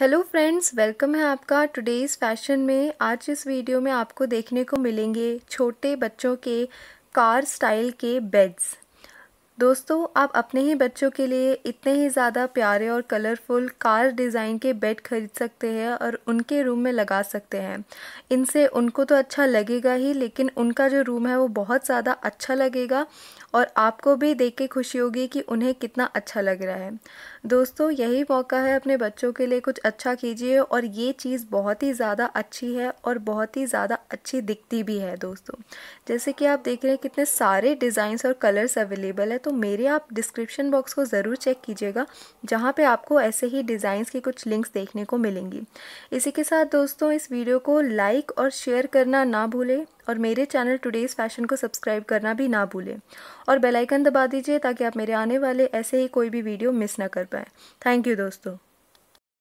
hello friends welcome है आपका today's fashion में आज इस वीडियो में आपको देखने को मिलेंगे छोटे बच्चों के कार स्टाइल के बेड्स दोस्तों आप अपने ही बच्चों के लिए इतने ही ज़्यादा प्यारे और कलरफुल कार डिज़ाइन के बेड खरीद सकते हैं और उनके रूम में लगा सकते हैं इनसे उनको तो अच्छा लगेगा ही लेकिन उनका जो रूम है वो बहुत ज़्यादा अच्छा लगेगा और आपको भी देख के खुशी होगी कि उन्हें कितना अच्छा लग रहा है दोस्तों यही मौका है अपने बच्चों के लिए कुछ अच्छा कीजिए और ये चीज़ बहुत ही ज़्यादा अच्छी है और बहुत ही ज़्यादा अच्छी दिखती भी है दोस्तों जैसे कि आप देख रहे हैं कितने सारे डिज़ाइंस और कलर्स अवेलेबल है तो तो मेरे आप डिस्क्रिप्शन बॉक्स को ज़रूर चेक कीजिएगा जहाँ पे आपको ऐसे ही डिज़ाइंस की कुछ लिंक्स देखने को मिलेंगी इसी के साथ दोस्तों इस वीडियो को लाइक और शेयर करना ना भूलें और मेरे चैनल टुडेज़ फैशन को सब्सक्राइब करना भी ना भूलें और बेलाइकन दबा दीजिए ताकि आप मेरे आने वाले ऐसे ही कोई भी वीडियो मिस ना कर पाएँ थैंक यू दोस्तों